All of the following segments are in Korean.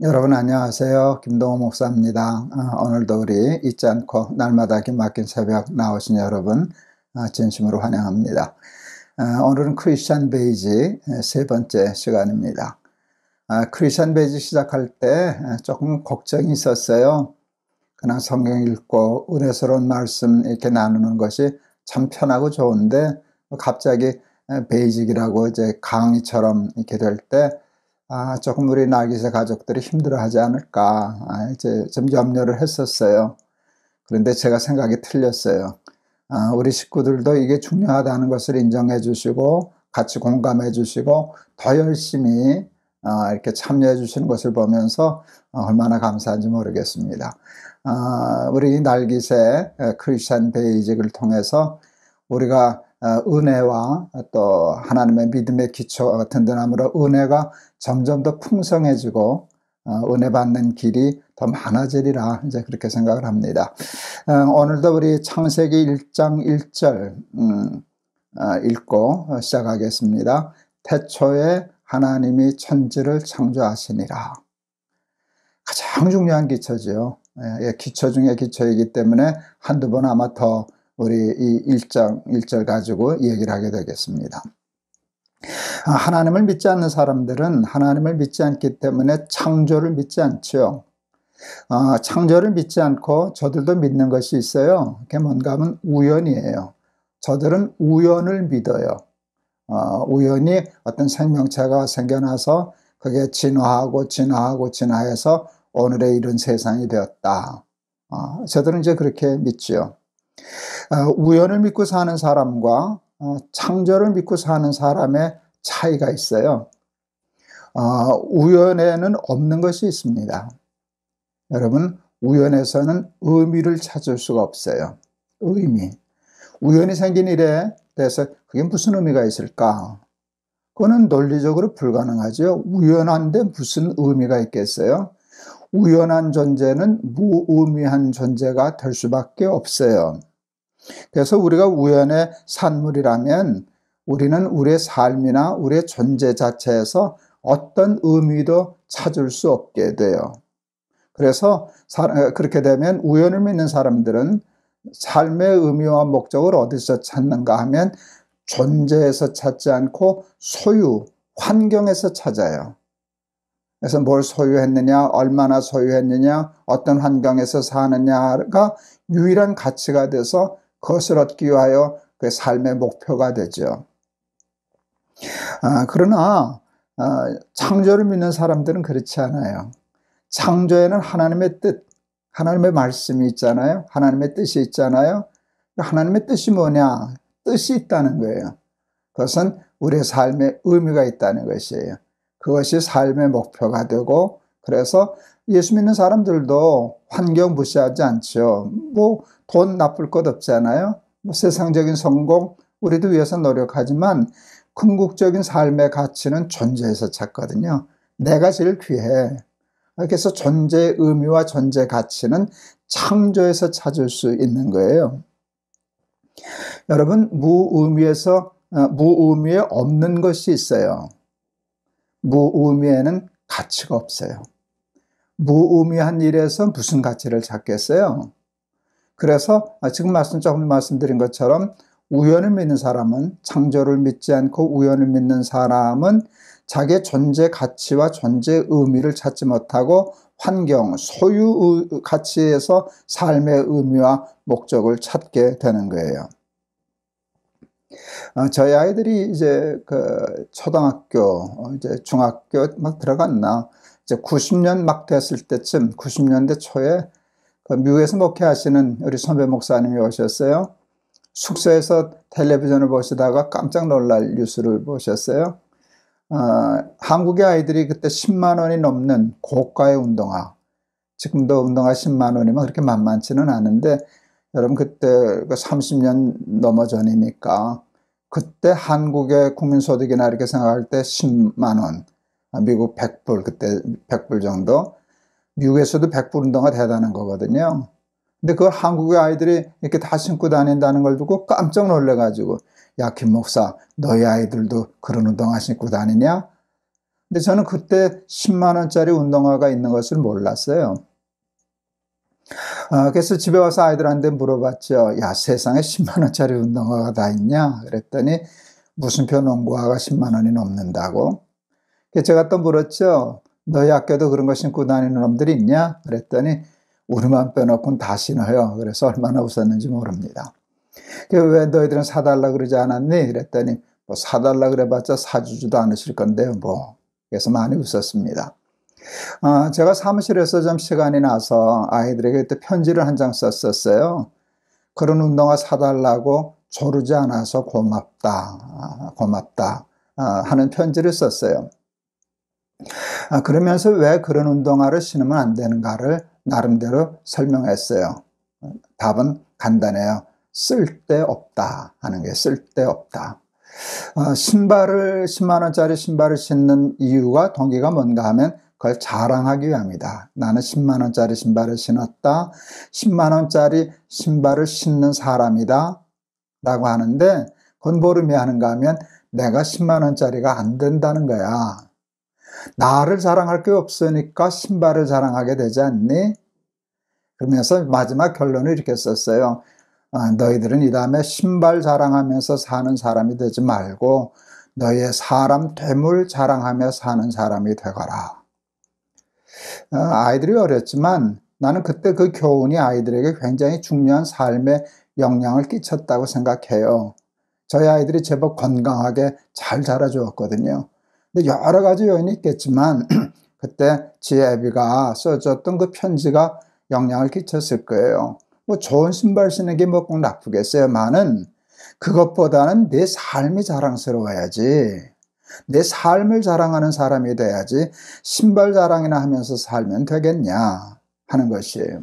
여러분 안녕하세요. 김동호 목사입니다. 어, 오늘도 우리 잊지 않고 날마다 기막힌 새벽 나오신 여러분 어, 진심으로 환영합니다. 어, 오늘은 크리스천 베이지 세 번째 시간입니다. 아, 크리스천 베이지 시작할 때 조금 걱정이 있었어요. 그냥 성경 읽고 은혜스러운 말씀 이렇게 나누는 것이 참 편하고 좋은데 갑자기 베이직이라고 이제 강의처럼 이렇게 될때 아, 조금 우리 나기새 가족들이 힘들어하지 않을까 아, 이제 좀 염려를 했었어요. 그런데 제가 생각이 틀렸어요. 아, 우리 식구들도 이게 중요하다는 것을 인정해 주시고 같이 공감해 주시고 더 열심히 아, 이렇게 참여해 주시는 것을 보면서 어, 얼마나 감사한지 모르겠습니다. 아, 우리 날기새 크리스천 베이직을 통해서 우리가 어, 은혜와 또 하나님의 믿음의 기초 같은 함으로 은혜가 점점 더 풍성해지고 어, 은혜 받는 길이 더 많아지리라 이제 그렇게 생각을 합니다. 어, 오늘도 우리 창세기 1장 1절 음, 어, 읽고 시작하겠습니다. 태초에 하나님이 천지를 창조하시니라. 가장 중요한 기초죠. 예, 기초 중에 기초이기 때문에 한두 번 아마 더 우리 이 1장 1절 가지고 얘기를 하게 되겠습니다. 아, 하나님을 믿지 않는 사람들은 하나님을 믿지 않기 때문에 창조를 믿지 않죠. 아, 창조를 믿지 않고 저들도 믿는 것이 있어요. 그게 뭔가 하면 우연이에요. 저들은 우연을 믿어요. 어, 우연히 어떤 생명체가 생겨나서 그게 진화하고 진화하고 진화해서 오늘의 이런 세상이 되었다. 어, 저들은 이제 그렇게 믿지요. 어, 우연을 믿고 사는 사람과 어, 창조를 믿고 사는 사람의 차이가 있어요. 어, 우연에는 없는 것이 있습니다. 여러분, 우연에서는 의미를 찾을 수가 없어요. 의미. 우연히 생긴 일에 대해서 그게 무슨 의미가 있을까? 그거는 논리적으로 불가능하죠. 우연한데 무슨 의미가 있겠어요? 우연한 존재는 무의미한 존재가 될 수밖에 없어요. 그래서 우리가 우연의 산물이라면 우리는 우리의 삶이나 우리의 존재 자체에서 어떤 의미도 찾을 수 없게 돼요. 그래서 어, 그렇게 되면 우연을 믿는 사람들은 삶의 의미와 목적을 어디서 찾는가 하면 존재에서 찾지 않고 소유, 환경에서 찾아요. 그래서 뭘 소유했느냐, 얼마나 소유했느냐, 어떤 환경에서 사느냐가 유일한 가치가 돼서 그것을 얻기 위하여 그 삶의 목표가 되죠. 아, 그러나 아, 창조를 믿는 사람들은 그렇지 않아요. 창조에는 하나님의 뜻, 하나님의 말씀이 있잖아요. 하나님의 뜻이 있잖아요. 하나님의 뜻이 뭐냐? 뜻이 있다는 거예요. 그것은 우리의 삶에 의미가 있다는 것이에요. 그것이 삶의 목표가 되고 그래서 예수 믿는 사람들도 환경 무시하지 않죠. 뭐곧 나쁠 것 없잖아요. 뭐 세상적인 성공 우리도 위해서 노력하지만 궁극적인 삶의 가치는 존재에서 찾거든요. 내가 제일 귀해. 그래서 존재의 의미와 존재 가치는 창조에서 찾을 수 있는 거예요. 여러분 무의미에서 어, 무의미에 없는 것이 있어요. 무의미에는 가치가 없어요. 무의미한 일에서 무슨 가치를 찾겠어요? 그래서 아, 지금 말씀 조금 말씀드린 것처럼 우연을 믿는 사람은 창조를 믿지 않고 우연을 믿는 사람은 자기의 존재 가치와 존재 의미를 찾지 못하고 환경, 소유 가치에서 삶의 의미와 목적을 찾게 되는 거예요. 어, 저희 아이들이 이제 그 초등학교, 어, 이제 중학교 막 들어갔나, 이제 90년 막 됐을 때쯤, 90년대 초에 그 미국에서 목회하시는 우리 선배 목사님이 오셨어요. 숙소에서 텔레비전을 보시다가 깜짝 놀랄 뉴스를 보셨어요. 어, 한국의 아이들이 그때 10만 원이 넘는 고가의 운동화, 지금도 운동화 10만 원이면 그렇게 만만치는 않은데, 여러분 그때 30년 그 넘어 전이니까, 그때 한국의 국민소득이나 이렇게 생각할 때 10만 원, 아, 미국 100불, 그때 100불 정도, 미국에서도 백불 운동화 대단한 거거든요. 근데 그걸 한국의 아이들이 이렇게 다 신고 다닌다는 걸 두고 깜짝 놀래가지고 야 김 목사 너희 아이들도 그런 운동화 신고 다니냐? 근데 저는 그때 10만 원짜리 운동화가 있는 것을 몰랐어요. 아, 그래서 집에 와서 아이들한테 물어봤죠. 야 세상에 10만 원짜리 운동화가 다 있냐? 그랬더니 무슨 표 농구화가 10만 원이 넘는다고. 제가 또 물었죠. 너희 학교도 그런 거 신고 다니는 놈들이 있냐? 그랬더니 우리만 빼놓고는 다 신어요. 그래서 얼마나 웃었는지 모릅니다. 왜 너희들은 사달라 그러지 않았니? 그랬더니 뭐 사달라 그래봤자 사주지도 않으실 건데요. 뭐 그래서 많이 웃었습니다. 아, 제가 사무실에서 좀 시간이 나서 아이들에게 그 편지를 한 장 썼었어요. 그런 운동화 사달라고 조르지 않아서 고맙다, 아, 고맙다 아, 하는 편지를 썼어요. 아, 그러면서 왜 그런 운동화를 신으면 안 되는가를 나름대로 설명했어요. 답은 간단해요. 쓸데없다 하는 게 쓸데없다. 어, 신발을 10만원짜리 신발을 신는 이유가 동기가 뭔가 하면 그걸 자랑하기 위함이다. 나는 10만원짜리 신발을 신었다. 10만원짜리 신발을 신는 사람이다. 라고 하는데 그건 보름이 하는가 하면 내가 10만원짜리가 안 된다는 거야. 나를 자랑할 게 없으니까 신발을 자랑하게 되지 않니? 그러면서 마지막 결론을 이렇게 썼어요. 아, 너희들은 이 다음에 신발 자랑하면서 사는 사람이 되지 말고 너희의 사람 되물 자랑하며 사는 사람이 되거라. 아, 아이들이 어렸지만 나는 그때 그 교훈이 아이들에게 굉장히 중요한 삶에 영향을 끼쳤다고 생각해요. 저희 아이들이 제법 건강하게 잘 자라주었거든요. 여러 가지 요인이 있겠지만 그때 지혜비가 써줬던 그 편지가 영향을 끼쳤을 거예요. 뭐 좋은 신발 신는 게 뭐 꼭 나쁘겠어요만은 그것보다는 내 삶이 자랑스러워야지. 내 삶을 자랑하는 사람이 돼야지 신발 자랑이나 하면서 살면 되겠냐 하는 것이에요.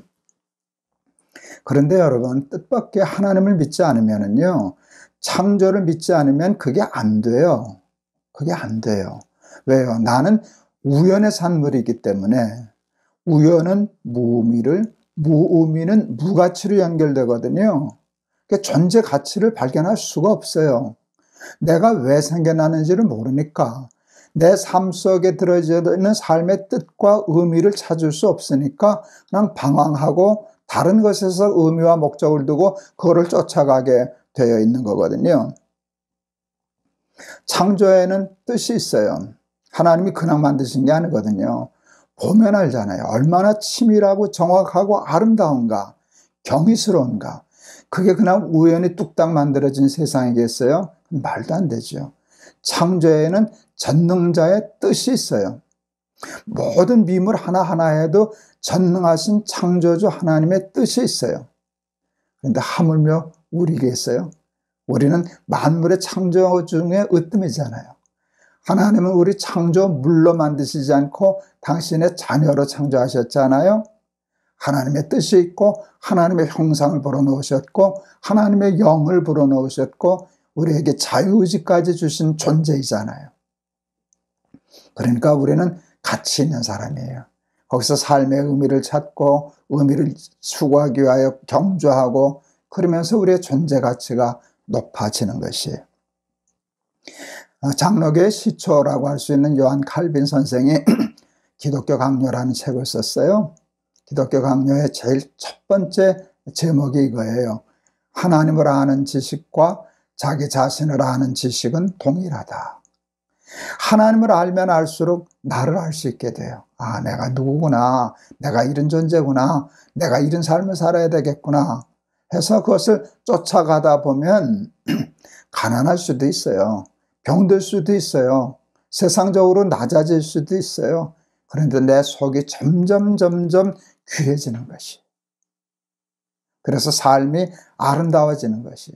그런데 여러분 뜻밖의 하나님을 믿지 않으면요 창조를 믿지 않으면 그게 안 돼요. 그게 안 돼요. 왜요? 나는 우연의 산물이기 때문에 우연은 무의미를 무의미는 무가치로 연결되거든요. 그러니까 존재 가치를 발견할 수가 없어요. 내가 왜 생겨나는지를 모르니까 내 삶 속에 들어져 있는 삶의 뜻과 의미를 찾을 수 없으니까 그냥 방황하고 다른 것에서 의미와 목적을 두고 그거를 쫓아가게 되어 있는 거거든요. 창조에는 뜻이 있어요. 하나님이 그냥 만드신 게 아니거든요. 보면 알잖아요. 얼마나 치밀하고 정확하고 아름다운가, 경이스러운가. 그게 그냥 우연히 뚝딱 만들어진 세상이겠어요? 말도 안 되죠. 창조에는 전능자의 뜻이 있어요. 모든 미물 하나하나에도 전능하신 창조주 하나님의 뜻이 있어요. 그런데 하물며 우리겠어요? 우리는 만물의 창조 중에 으뜸이잖아요. 하나님은 우리 창조 물로 만드시지 않고 당신의 자녀로 창조하셨잖아요. 하나님의 뜻이 있고 하나님의 형상을 불어넣으셨고 하나님의 영을 불어넣으셨고 우리에게 자유의지까지 주신 존재이잖아요. 그러니까 우리는 가치 있는 사람이에요. 거기서 삶의 의미를 찾고 의미를 수고하기 위하여 경주하고 그러면서 우리의 존재 가치가 높아지는 것이에요. 어, 장로계 시초라고 할 수 있는 요한 칼빈 선생이 기독교 강요라는 책을 썼어요. 기독교 강요의 제일 첫 번째 제목이 이거예요. 하나님을 아는 지식과 자기 자신을 아는 지식은 동일하다. 하나님을 알면 알수록 나를 알 수 있게 돼요. 아, 내가 누구구나. 내가 이런 존재구나. 내가 이런 삶을 살아야 되겠구나. 해서 그것을 쫓아가다 보면 가난할 수도 있어요. 병들 수도 있어요. 세상적으로 낮아질 수도 있어요. 그런데 내 속이 점점 점점 귀해지는 것이. 그래서 삶이 아름다워지는 것이.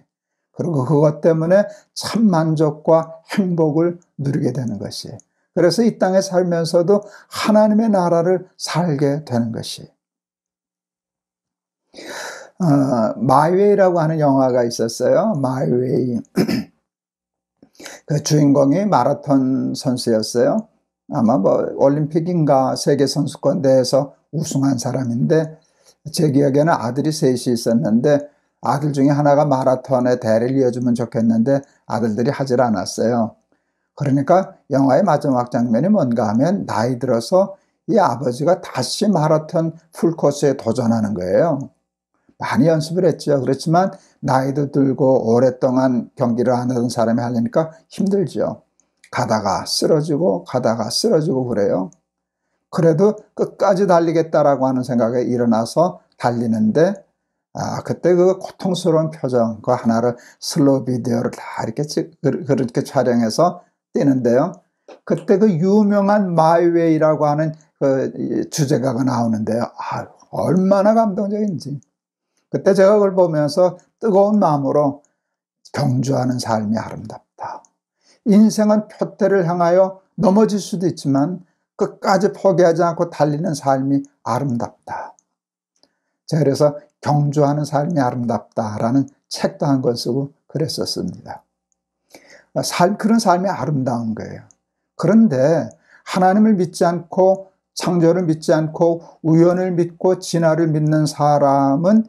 그리고 그것 때문에 참 만족과 행복을 누리게 되는 것이. 그래서 이 땅에 살면서도 하나님의 나라를 살게 되는 것이. 어, 마이웨이라고 하는 영화가 있었어요. 마이웨이. 그 주인공이 마라톤 선수였어요. 아마 뭐 올림픽인가 세계 선수권 대회에서 우승한 사람인데 제 기억에는 아들이 셋이 있었는데 아들 중에 하나가 마라톤에 대를 이어주면 좋겠는데 아들들이 하질 않았어요. 그러니까 영화의 마지막 장면이 뭔가 하면 나이 들어서 이 아버지가 다시 마라톤 풀코스에 도전하는 거예요. 많이 연습을 했죠. 그렇지만 나이도 들고 오랫동안 경기를 안 하던 사람이 하려니까 힘들죠. 가다가 쓰러지고 가다가 쓰러지고 그래요. 그래도 끝까지 달리겠다라고 하는 생각에 일어나서 달리는데 아 그때 그 고통스러운 표정 그 하나를 슬로우 비디오를 다 이렇게 찍, 그, 그렇게 촬영해서 뛰는데요. 그때 그 유명한 마이웨이라고 하는 그 주제가가 나오는데요. 아 얼마나 감동적인지. 그때 제가 그걸 보면서 뜨거운 마음으로 경주하는 삶이 아름답다. 인생은 표태를 향하여 넘어질 수도 있지만 끝까지 포기하지 않고 달리는 삶이 아름답다. 제가 그래서 경주하는 삶이 아름답다라는 책도 한 권 쓰고 그랬었습니다. 삶, 그런 삶이 아름다운 거예요. 그런데 하나님을 믿지 않고 창조를 믿지 않고 우연을 믿고 진화를 믿는 사람은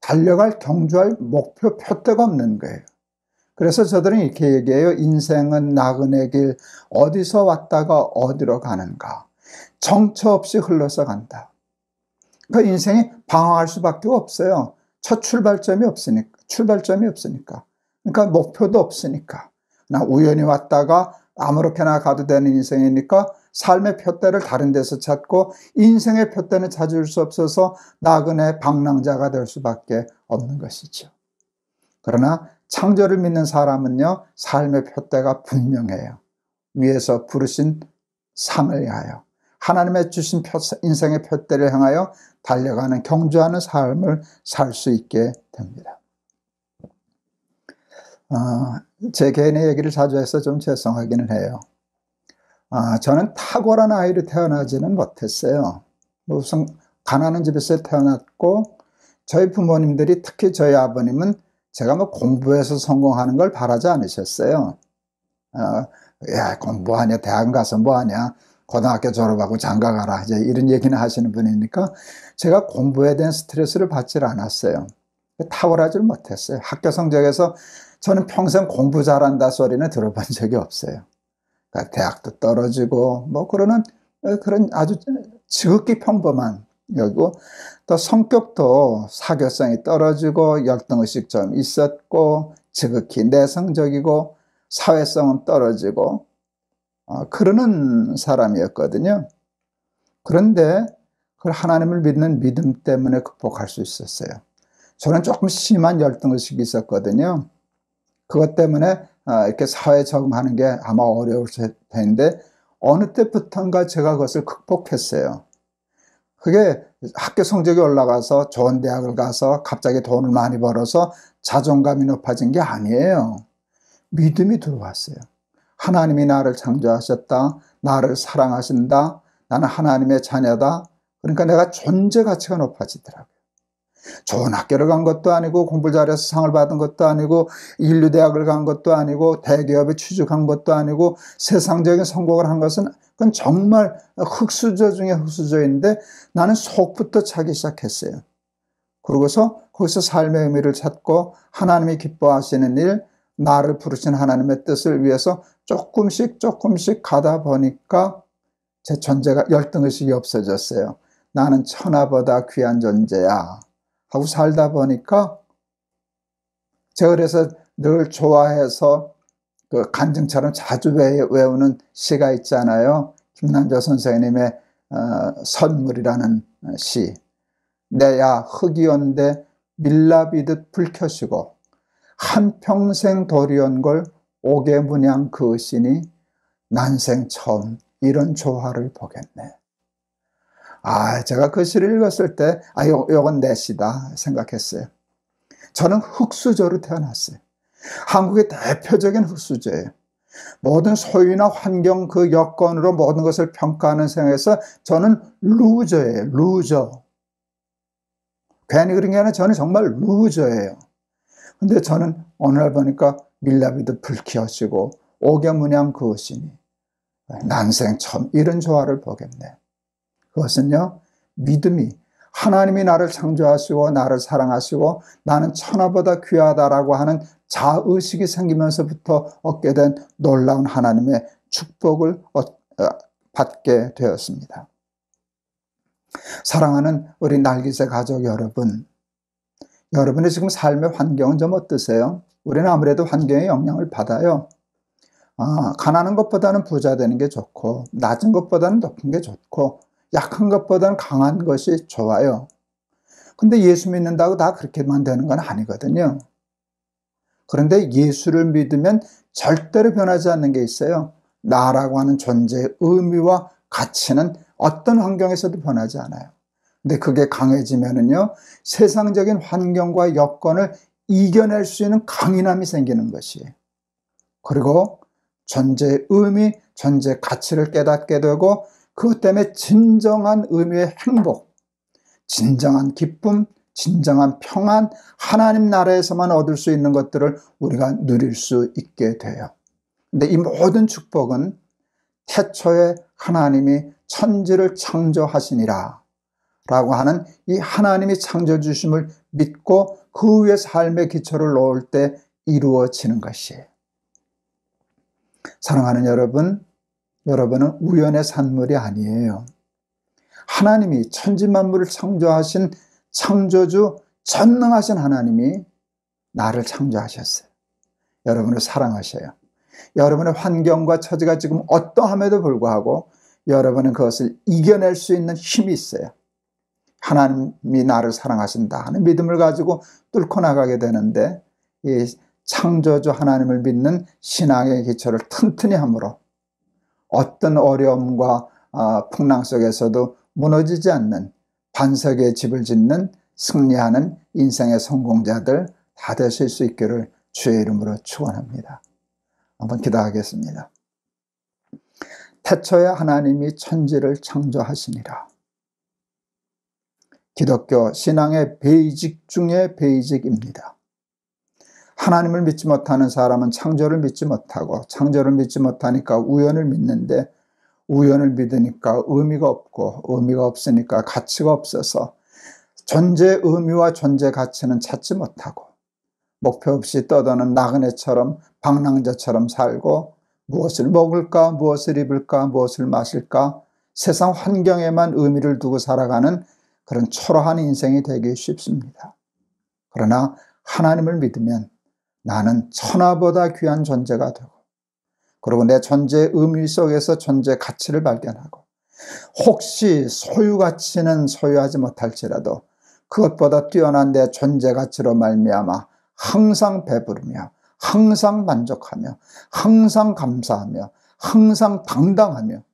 달려갈 경주할 목표 표대가 없는 거예요. 그래서 저들은 이렇게 얘기해요. 인생은 나그네 길 어디서 왔다가 어디로 가는가. 정처 없이 흘러서 간다. 그 인생이 방황할 수밖에 없어요. 첫 출발점이 없으니까. 출발점이 없으니까. 그러니까 목표도 없으니까. 나 우연히 왔다가 아무렇게나 가도 되는 인생이니까 삶의 표대를 다른 데서 찾고 인생의 표대는 찾을 수 없어서 나그네 방랑자가 될 수밖에 없는 것이죠. 그러나 창조를 믿는 사람은요, 삶의 표대가 분명해요. 위에서 부르신 상을 향하여 하나님의 주신 인생의 표대를 향하여 달려가는 경주하는 삶을 살 수 있게 됩니다. 어, 제 개인의 얘기를 자주 해서 좀 죄송하기는 해요. 아, 저는 탁월한 아이로 태어나지는 못했어요. 우선 가난한 집에서 태어났고 저희 부모님들이 특히 저희 아버님은 제가 뭐 공부해서 성공하는 걸 바라지 않으셨어요. 어, 야 공부하냐 대학 가서 뭐하냐 고등학교 졸업하고 장가가라 이제 이런 얘기는 하시는 분이니까 제가 공부에 대한 스트레스를 받질 않았어요. 탁월하지 못했어요. 학교 성적에서 저는 평생 공부 잘한다 소리는 들어본 적이 없어요. 아, 대학도 떨어지고 뭐 그러는 어, 그런 아주 지극히 평범한 여기고 또 성격도 사교성이 떨어지고 열등의식 좀 있었고 지극히 내성적이고 사회성은 떨어지고 어, 그러는 사람이었거든요. 그런데 그걸 하나님을 믿는 믿음 때문에 극복할 수 있었어요. 저는 조금 심한 열등의식이 있었거든요. 그것 때문에 아, 이렇게 사회 적응하는 게 아마 어려울 텐데 어느 때부턴가 제가 그것을 극복했어요. 그게 학교 성적이 올라가서 좋은 대학을 가서 갑자기 돈을 많이 벌어서 자존감이 높아진 게 아니에요. 믿음이 들어왔어요. 하나님이 나를 창조하셨다. 나를 사랑하신다. 나는 하나님의 자녀다. 그러니까 내가 존재 가치가 높아지더라고요. 좋은 학교를 간 것도 아니고 공부를 잘해서 상을 받은 것도 아니고 인류대학을 간 것도 아니고 대기업에 취직한 것도 아니고 세상적인 성공을 한 것은 그건 정말 흙수저 중에 흙수저인데 나는 속부터 차기 시작했어요. 그러고서 거기서 삶의 의미를 찾고 하나님이 기뻐하시는 일, 나를 부르신 하나님의 뜻을 위해서 조금씩 조금씩 가다 보니까 제 존재가 열등의식이 없어졌어요. 나는 천하보다 귀한 존재야. 하고 살다 보니까 제가 그래서 늘 좋아해서 그 간증처럼 자주 외우는 시가 있잖아요. 김남자 선생님의 어, 선물이라는 시. 내야 흑이온데 밀라비듯 불켜시고 한평생 돌이온걸 오게 문양 그으시니 난생 처음 이런 조화를 보겠네. 아, 제가 그시를 읽었을 때, 아, 요, 요건 내 시다 생각했어요. 저는 흙수저로 태어났어요. 한국의 대표적인 흙수저예요 모든 소유나 환경 그 여건으로 모든 것을 평가하는 생각에서 저는 루저예요. 루저. 괜히 그런 게 아니라 저는 정말 루저예요. 근데 저는 오늘 보니까 밀라비도 불키어지고 오경문양그것이니 난생 처음 이런 조화를 보겠네. 요 그것은요, 믿음이 하나님이 나를 창조하시고 나를 사랑하시고 나는 천하보다 귀하다라고 하는 자의식이 생기면서부터 얻게 된 놀라운 하나님의 축복을 어, 받게 되었습니다. 사랑하는 우리 날기새 가족 여러분, 여러분의 지금 삶의 환경은 좀 어떠세요? 우리는 아무래도 환경에 영향을 받아요. 아, 가난한 것보다는 부자 되는 게 좋고, 낮은 것보다는 높은 게 좋고, 약한 것보다는 강한 것이 좋아요. 근데 예수 믿는다고 다 그렇게만 되는 건 아니거든요. 그런데 예수를 믿으면 절대로 변하지 않는 게 있어요. 나라고 하는 존재의 의미와 가치는 어떤 환경에서도 변하지 않아요. 근데 그게 강해지면은요, 세상적인 환경과 여건을 이겨낼 수 있는 강인함이 생기는 것이에요. 그리고 존재의 의미, 존재 가치를 깨닫게 되고 그것 때문에 진정한 의미의 행복, 진정한 기쁨, 진정한 평안, 하나님 나라에서만 얻을 수 있는 것들을 우리가 누릴 수 있게 돼요. 근데 이 모든 축복은 태초에 하나님이 천지를 창조하시니라 라고 하는 이 하나님이 창조주심을 믿고 그 위에 삶의 기초를 놓을 때 이루어지는 것이에요. 사랑하는 여러분, 여러분은 우연의 산물이 아니에요. 하나님이 천지만물을 창조하신 창조주 전능하신 하나님이 나를 창조하셨어요. 여러분을 사랑하셔요. 여러분의 환경과 처지가 지금 어떠함에도 불구하고 여러분은 그것을 이겨낼 수 있는 힘이 있어요. 하나님이 나를 사랑하신다 하는 믿음을 가지고 뚫고 나가게 되는데 이 창조주 하나님을 믿는 신앙의 기초를 튼튼히 함으로 어떤 어려움과 아, 풍랑 속에서도 무너지지 않는 반석의 집을 짓는 승리하는 인생의 성공자들 다 되실 수 있기를 주의 이름으로 축원합니다. 한번 기도하겠습니다. 태초에 하나님이 천지를 창조하시니라. 기독교 신앙의 베이직 중의 베이직입니다. 하나님을 믿지 못하는 사람은 창조를 믿지 못하고 창조를 믿지 못하니까 우연을 믿는데 우연을 믿으니까 의미가 없고 의미가 없으니까 가치가 없어서 존재 의미와 존재 가치는 찾지 못하고 목표 없이 떠도는 나그네처럼 방랑자처럼 살고 무엇을 먹을까 무엇을 입을까 무엇을 마실까 세상 환경에만 의미를 두고 살아가는 그런 초라한 인생이 되기 쉽습니다. 그러나 하나님을 믿으면 나는 천하보다 귀한 존재가 되고 그리고 내 존재의 의미 속에서 존재 가치를 발견하고 혹시 소유 가치는 소유하지 못할지라도 그것보다 뛰어난 내 존재 가치로 말미암아 항상 배부르며 항상 만족하며 항상 감사하며 항상 당당하며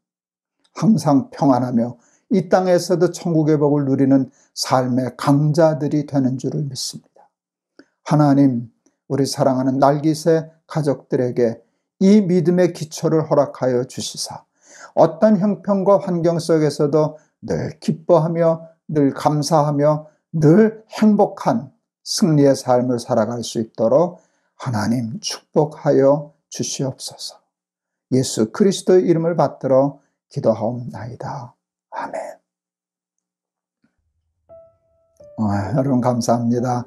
항상 평안하며 이 땅에서도 천국의 복을 누리는 삶의 강자들이 되는 줄을 믿습니다. 하나님 우리 사랑하는 날기새 가족들에게 이 믿음의 기초를 허락하여 주시사 어떤 형편과 환경 속에서도 늘 기뻐하며 늘 감사하며 늘 행복한 승리의 삶을 살아갈 수 있도록 하나님 축복하여 주시옵소서. 예수 그리스도의 이름을 받들어 기도하옵나이다. 아멘. 아, 여러분 감사합니다.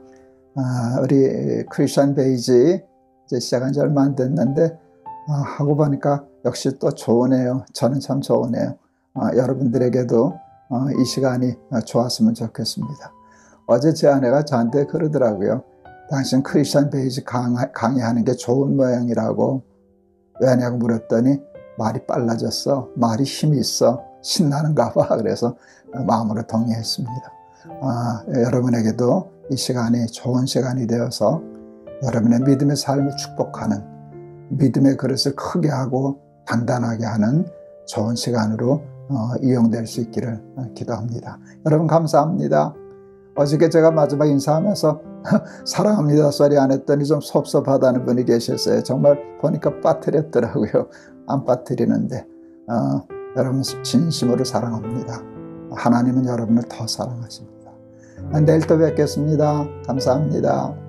아, 우리 크리스천 베이지 이제 시작한 지 얼마 안 됐는데 아, 하고 보니까 역시 또 좋으네요. 저는 참 좋으네요. 아, 여러분들에게도 어, 이 시간이 어, 좋았으면 좋겠습니다. 어제 제 아내가 저한테 그러더라고요. 당신 크리스천 베이지 강의하는 게 좋은 모양이라고 왜냐고 물었더니 말이 빨라졌어. 말이 힘이 있어. 신나는가 봐. 그래서 마음으로 동의했습니다. 아, 여러분에게도 이 시간이 좋은 시간이 되어서 여러분의 믿음의 삶을 축복하는 믿음의 그릇을 크게 하고 단단하게 하는 좋은 시간으로 어, 이용될 수 있기를 어, 기도합니다. 여러분 감사합니다. 어저께 제가 마지막 인사하면서 사랑합니다 소리 안 했더니 좀 섭섭하다는 분이 계셨어요. 정말 보니까 빠뜨렸더라고요. 안 빠뜨리는데 어, 여러분 진심으로 사랑합니다. 하나님은 여러분을 더 사랑하십니다. 내일 또 뵙겠습니다. 감사합니다.